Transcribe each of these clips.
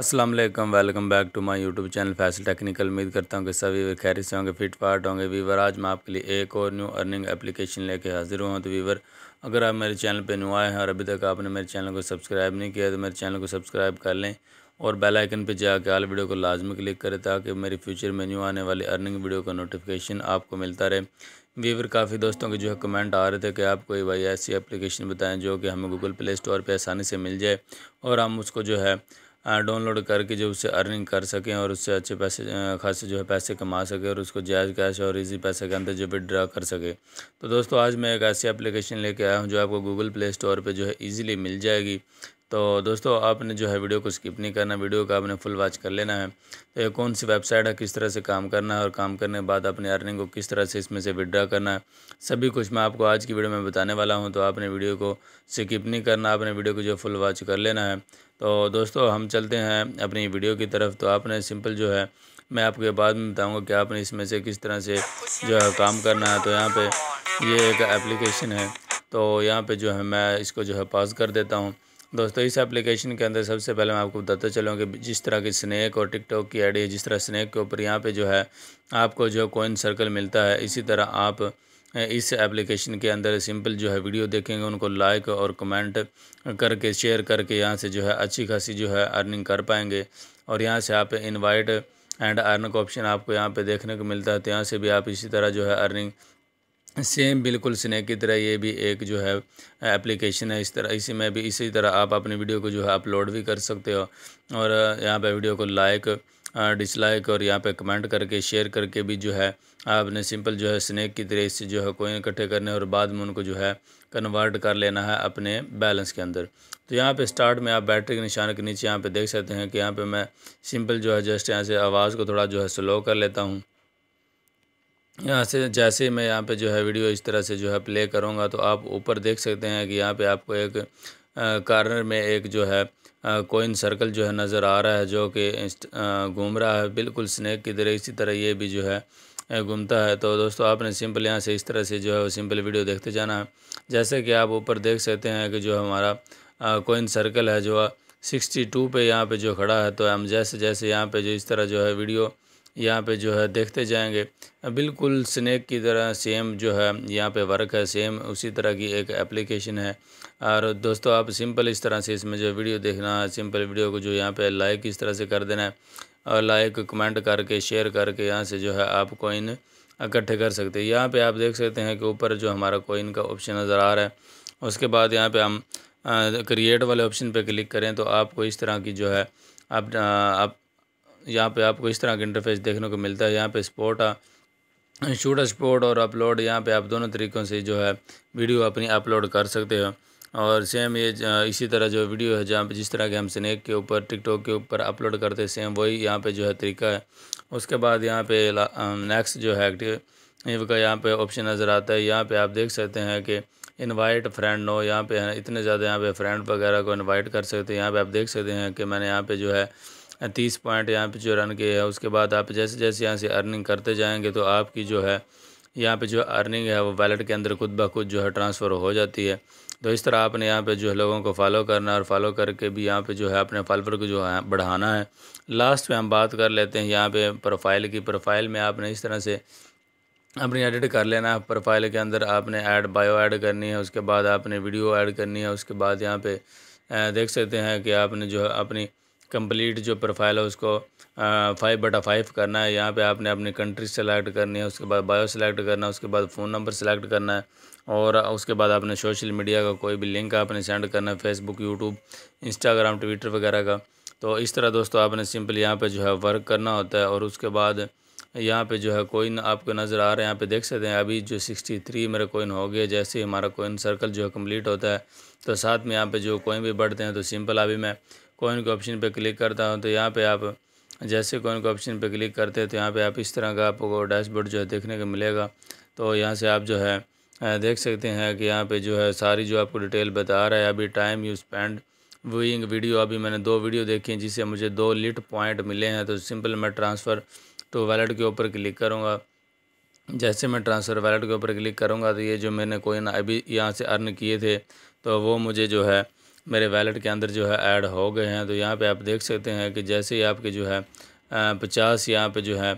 Aslam welcome back to my YouTube channel Faisal technical उम्मीद करता हूँ कि सभी वे खैर से होंगे फिट फाट होंगे वीवर आज मैं आपके लिए एक और न्यू अर्निंग एप्लीकेशन लेके हाजिर हुआ तो वीवर अगर आप मेरे चैनल पे न्यू आए हैं और अभी तक आपने मेरे चैनल को सब्सक्राइब नहीं किया तो मेरे चैनल को सब्सक्राइब कर लें और बेलाइकन पर जाकर आल वीडियो को लाजमी क्लिक करें ताकि मेरे फ्यूचर में न्यू आने वाली अर्निंग वीडियो का नोटिफिकेशन आपको मिलता रहे वीवर काफ़ी दोस्तों के जो है कमेंट आ रहे थे कि आप कोई भाई ऐसी एप्लीकेशन बताएं जो कि हमें गूगल प्ले स्टोर पर आसानी से मिल जाए और हम उसको जो है डाउनलोड करके जो उससे अर्निंग कर सकें और उससे अच्छे पैसे खासे जो है पैसे कमा सकें और उसको जायज़ कैश और इजी पैसे के अंदर जो विड्रा कर सके तो दोस्तों आज मैं एक ऐसी एप्लीकेशन लेके आया हूँ जो आपको गूगल प्ले स्टोर पर जो है ईजिली मिल जाएगी तो दोस्तों आपने जो है वीडियो को स्किप नहीं करना वीडियो का आपने फुल वॉच कर लेना है तो ये कौन सी वेबसाइट है किस तरह से काम करना है और काम करने के बाद अपने अर्निंग को किस तरह से इसमें से विड्रा करना है सभी कुछ मैं आपको आज की वीडियो में बताने वाला हूँ तो आपने वीडियो को स्किप नहीं करना आपने वीडियो को जो फुल वॉच कर लेना है तो दोस्तों हम चलते हैं अपनी वीडियो की तरफ तो आपने सिंपल जो है मैं आपके बाद में बताऊँगा कि आपने इसमें से किस तरह से जो है काम करना है तो यहाँ पर ये एक एप्लीकेशन है तो यहाँ पर जो है मैं इसको जो है पास कर देता हूँ दोस्तों इस एप्लीकेशन के अंदर सबसे पहले मैं आपको बताता चलूँ कि जिस तरह की स्नैक और टिकटॉक की आईडी है जिस तरह स्नैक के ऊपर यहाँ पे जो है आपको जो कोइन सर्कल मिलता है इसी तरह आप इस एप्लीकेशन के अंदर सिंपल जो है वीडियो देखेंगे उनको लाइक और कमेंट करके शेयर करके यहाँ से जो है अच्छी खासी जो है अर्निंग कर पाएंगे और यहाँ से आप इन्वाइट एंड अर्न का ऑप्शन आपको यहाँ पे देखने को मिलता है तो यहाँ से भी आप इसी तरह जो है अर्निंग सेम बिल्कुल स्नैक की तरह ये भी एक जो है एप्लीकेशन है इस तरह इसी में भी इसी तरह आप अपनी वीडियो को जो है अपलोड भी कर सकते हो और यहाँ पे वीडियो को लाइक डिसलाइक और यहाँ पे कमेंट करके शेयर करके भी जो है आपने सिंपल जो है स्नैक की तरह इससे जो है कोइन इकट्ठे करने और बाद में उनको जो है कन्वर्ट कर लेना है अपने बैलेंस के अंदर तो यहाँ पे स्टार्ट में आप बैटरी के निशान के नीचे यहाँ पे देख सकते हैं कि यहाँ पे मैं सिंपल जो है जस्ट यहाँ से आवाज़ को थोड़ा जो है स्लो कर लेता हूँ यहाँ से जैसे मैं यहाँ पे जो है वीडियो इस तरह से जो है प्ले करूँगा तो आप ऊपर देख सकते हैं कि यहाँ पे आपको एक कार्नर में एक जो है कोइन सर्कल जो है नज़र आ रहा है जो कि घूम रहा है बिल्कुल स्नैक की तरह इसी तरह ये भी जो है घूमता है तो दोस्तों आपने सिंपल यहाँ से इस तरह से जो है सिंपल वीडियो देखते जाना है जैसे कि आप ऊपर देख सकते हैं कि जो हमारा कोइन सर्कल है जो सिक्सटी टू पे यहाँ पे जो खड़ा है तो हम जैसे जैसे यहाँ पे जो इस तरह जो है वीडियो यहाँ पे जो है देखते जाएंगे बिल्कुल स्नैक की तरह सेम जो है यहाँ पे वर्क है सेम उसी तरह की एक एप्लीकेशन है और दोस्तों आप सिंपल इस तरह से इसमें जो वीडियो देखना है सिंपल वीडियो को जो यहाँ पे लाइक इस तरह से कर देना है और लाइक कमेंट करके शेयर करके यहाँ से जो है आप कॉइन इकट्ठे कर सकते हैं यहाँ पर आप देख सकते हैं कि ऊपर जो हमारा कॉइन का ऑप्शन नज़र आ रहा है उसके बाद यहाँ पर हम क्रिएट वाले ऑप्शन पर क्लिक करें तो आपको इस तरह की जो है आप आप यहाँ पे आपको इस तरह का इंटरफेस देखने को मिलता है यहाँ पे स्पोर्ट शूट स्पोर्ट और अपलोड यहाँ पे आप दोनों तरीक़ों से जो है वीडियो अपनी अपलोड कर सकते हो और सेम ये इसी तरह जो वीडियो है जहाँ पे जिस तरह के हम स्नैक के ऊपर टिकटॉक के ऊपर अपलोड करते हैं सेम वही यहाँ पे जो है तरीका है उसके बाद यहाँ पे नेक्स्ट जो है एक्टिव का यहाँ पे ऑप्शन नज़र आता है यहाँ पे आप देख सकते हैं कि इनवाइट फ्रेंड नो यहाँ पे है इतने ज़्यादा यहाँ पे फ्रेंड वगैरह को इनवाइट कर सकते हैं यहाँ पे आप देख सकते हैं कि मैंने यहाँ पे जो है तीस पॉइंट यहाँ पे जो रन किए हैं उसके बाद आप जैसे जैसे यहाँ से अर्निंग करते जाएंगे तो आपकी जो है यहाँ पे जो अर्निंग है वो वैलेट के अंदर खुद ब खुद जो है ट्रांसफ़र हो जाती है तो इस तरह आपने यहाँ पे जो है लोगों को फॉलो करना और फॉलो करके भी यहाँ पे जो है अपने फॉलोअर को जो है बढ़ाना है लास्ट में हम बात कर लेते हैं यहाँ पे प्रोफाइल की प्रोफाइल में आपने इस तरह से अपनी एडिट कर लेना है प्रोफाइल के अंदर आपने ऐड बायो ऐड करनी है उसके बाद आपने वीडियो ऐड करनी है उसके बाद यहाँ पे देख सकते हैं कि आपने जो है अपनी कंप्लीट जो प्रोफाइल है उसको फाइव बटा फाइव करना है यहाँ पे आपने अपनी कंट्री सेलेक्ट करनी है उसके बाद बायो सेलेक्ट करना है उसके बाद फ़ोन नंबर सेलेक्ट करना है और उसके बाद आपने सोशल मीडिया का कोई भी लिंक आपने सेंड करना है फेसबुक यूट्यूब इंस्टाग्राम ट्विटर वगैरह का तो इस तरह दोस्तों आपने सिंपल यहाँ पर जो है वर्क करना होता है और उसके बाद यहाँ पे जो है कोइन आपको नज़र आ रहा है यहाँ पे देख सकते हैं अभी जो 63 मेरा कोइन हो गया जैसे ही हमारा कोइन सर्कल जो है कम्प्लीट होता है तो साथ में यहाँ पे जो कोइन भी बढ़ते हैं तो सिंपल अभी मैं कोइन के ऑप्शन पे क्लिक करता हूँ तो यहाँ पे आप जैसे कोइन के ऑप्शन पे क्लिक करते हैं तो यहाँ पे आप इस तरह का आपको डैशबोर्ड जो है देखने को मिलेगा तो यहाँ से आप जो है देख सकते हैं कि यहाँ पे जो है सारी जो आपको डिटेल बता रहा है अभी time you spend viewing video अभी मैंने दो वीडियो देखी हैं जिससे मुझे दो लिट पॉइंट मिले हैं तो सिंपल मैं ट्रांसफ़र टू वैलेट के ऊपर क्लिक करूँगा जैसे मैं ट्रांसफ़र वैलेट के ऊपर क्लिक करूँगा तो ये जो मैंने कोई ना अभी यहाँ से अर्न किए थे तो वो मुझे जो है मेरे वैलेट के अंदर जो है ऐड हो गए हैं तो यहाँ पे आप देख सकते हैं कि जैसे ही आपके जो है पचास यहाँ पे जो है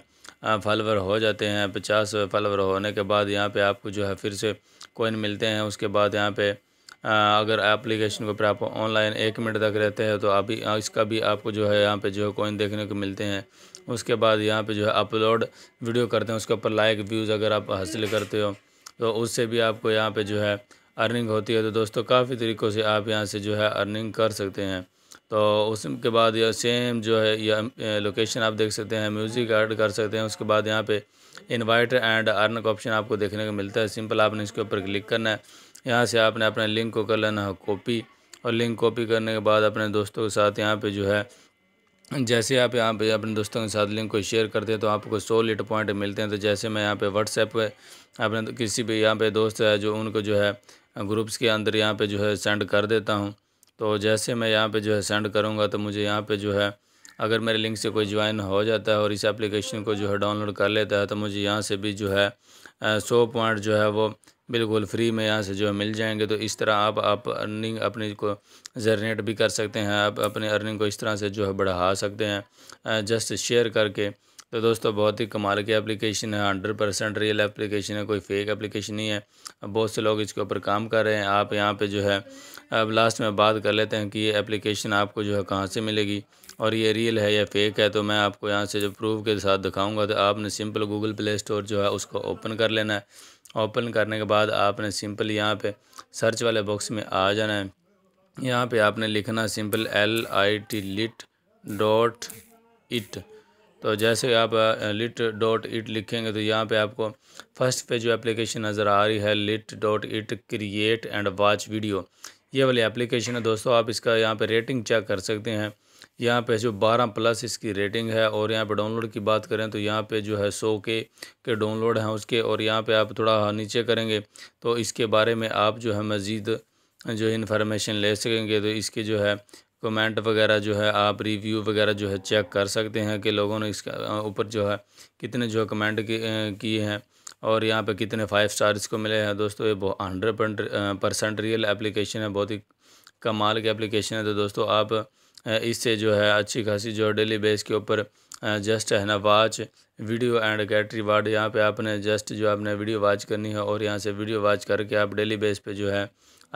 फॉलोवर हो जाते हैं पचास फॉलोवर होने के बाद यहाँ पे आपको जो है फिर से कोइन मिलते हैं उसके बाद यहाँ पे अगर एप्लीकेशन को पर आप ऑनलाइन एक मिनट तक रहते हैं तो अभी इसका भी आपको जो है यहाँ पे जो है कोइन देखने को मिलते हैं उसके बाद यहाँ पे जो है अपलोड वीडियो करते हैं उसके ऊपर लाइक व्यूज़ अगर आप हासिल करते हो तो उससे भी आपको यहाँ पे जो है अर्निंग होती है तो दोस्तों काफ़ी तरीक़ों से आप यहाँ से जो है अर्निंग कर सकते हैं तो उसके बाद यह सेम जो है यह लोकेशन आप देख सकते हैं म्यूज़िक ऐड कर सकते हैं उसके बाद यहाँ पे इनवाइट एंड अर्न का ऑप्शन आपको देखने को मिलता है सिंपल आपने इसके ऊपर क्लिक करना है यहाँ से आपने अपने लिंक को कर लेना है कॉपी और लिंक कॉपी करने के बाद अपने दोस्तों के साथ यहाँ पे जो है जैसे आप यहाँ पे अपने दोस्तों के साथ लिंक को शेयर करते हैं तो आपको सौ लिट पॉइंट मिलते हैं तो जैसे मैं यहाँ पे व्हाट्सएप पे अपने किसी भी यहाँ पे दोस्त है जो उनको जो है ग्रुप्स के अंदर यहाँ पे जो है सेंड कर देता हूँ तो जैसे मैं यहाँ पे जो है सेंड करूँगा तो मुझे यहाँ पे जो है अगर मेरे लिंक से कोई ज्वाइन हो जाता है और इस एप्लीकेशन को जो है डाउनलोड कर लेता है तो मुझे यहाँ से भी जो है सौ पॉइंट जो है वो बिल्कुल फ्री में यहाँ से जो है मिल जाएंगे तो इस तरह आप आप अर्निंग अपनी को जरनेट भी कर सकते हैं आप अपने अर्निंग को इस तरह से जो है बढ़ा सकते हैं जस्ट शेयर करके तो दोस्तों बहुत ही कमाल की एप्लीकेशन है हंड्रेड परसेंट रियल एप्लीकेशन है कोई फेक एप्लीकेशन नहीं है बहुत से लोग इसके ऊपर काम कर रहे हैं आप यहाँ पे जो है अब लास्ट में बात कर लेते हैं कि ये एप्लीकेशन आपको जो है कहाँ से मिलेगी और ये रियल है या फेक है तो मैं आपको यहाँ से जो प्रूफ के साथ दिखाऊँगा तो आपने सिंपल गूगल प्ले स्टोर जो है उसको ओपन कर लेना है ओपन करने के बाद आपने सिंपल यहाँ पर सर्च वाले बॉक्स में आ जाना है यहाँ पर आपने लिखना simple L I T lit dot it तो जैसे आप लिट डॉट इट लिखेंगे तो यहाँ पे आपको फर्स्ट पे जो एप्लीकेशन नज़र आ रही है lit dot it create and watch video ये वाली एप्लीकेशन है दोस्तों आप इसका यहाँ पे रेटिंग चेक कर सकते हैं यहाँ पे जो 12 प्लस इसकी रेटिंग है और यहाँ पे डाउनलोड की बात करें तो यहाँ पे जो है सो के के डाउनलोड हैं उसके और यहाँ पे आप थोड़ा नीचे करेंगे तो इसके बारे में आप जो है मज़ीद जो इन्फॉर्मेशन ले सकेंगे तो इसके जो है कमेंट वगैरह जो है आप रिव्यू वगैरह जो है चेक कर सकते हैं कि लोगों ने इसके ऊपर जो है कितने जो है कमेंट किए हैं और यहाँ पे कितने फाइव स्टार इसको मिले हैं दोस्तों ये हंड्रेड परसेंट रियल एप्लीकेशन है बहुत ही कमाल की एप्लीकेशन है तो दोस्तों आप इससे जो है अच्छी खासी जो डेली बेस के ऊपर जस्ट है ना वाच वीडियो एंड कैटरी रिवार्ड यहाँ पे आपने जस्ट जो आपने वीडियो वाच करनी है और यहाँ से वीडियो वाच करके आप डेली बेस पे जो है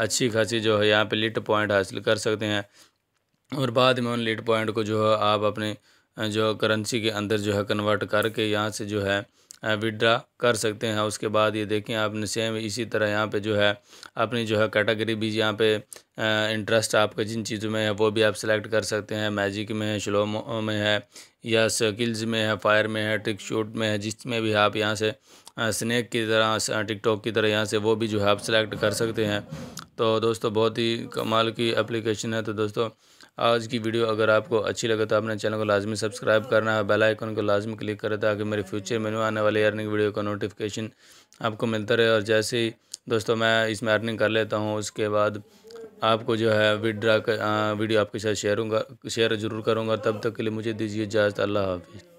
अच्छी खासी जो है यहाँ पे लिट पॉइंट हासिल कर सकते हैं और बाद में उन लीड पॉइंट को जो है आप अपने जो करेंसी के अंदर जो है कन्वर्ट करके यहाँ से जो है विड्रा कर सकते हैं उसके बाद ये देखें आपने सेम इसी तरह यहाँ पे जो है अपनी जो है कैटेगरी भी यहाँ पे इंटरेस्ट आपका जिन चीज़ों में है वो भी आप सेलेक्ट कर सकते हैं मैजिक में है स्लो में है या स्किल्स में है फायर में है ट्रिक शूट में है जिसमें भी आप यहाँ से स्नैक की तरह टिकटॉक की तरह यहाँ से वो भी जो है आप सेलेक्ट कर सकते हैं तो दोस्तों बहुत ही कमाल की एप्लीकेशन है तो दोस्तों आज की वीडियो अगर आपको अच्छी लगे तो आपने चैनल को लाजमी सब्सक्राइब करना है बेल आइकन को लाजमी क्लिक करें ताकि मेरे फ्यूचर में आने वाले अर्निंग वीडियो को नोटिफिकेशन आपको मिलता रहे और जैसे ही दोस्तों मैं इसमें अर्निंग कर लेता हूँ उसके बाद आपको जो है विड्रा का वीडियो आपके साथ शेयर शेयर ज़रूर करूँगा तब तक के लिए मुझे दीजिए इजाज़त अल्लाह हाफिज़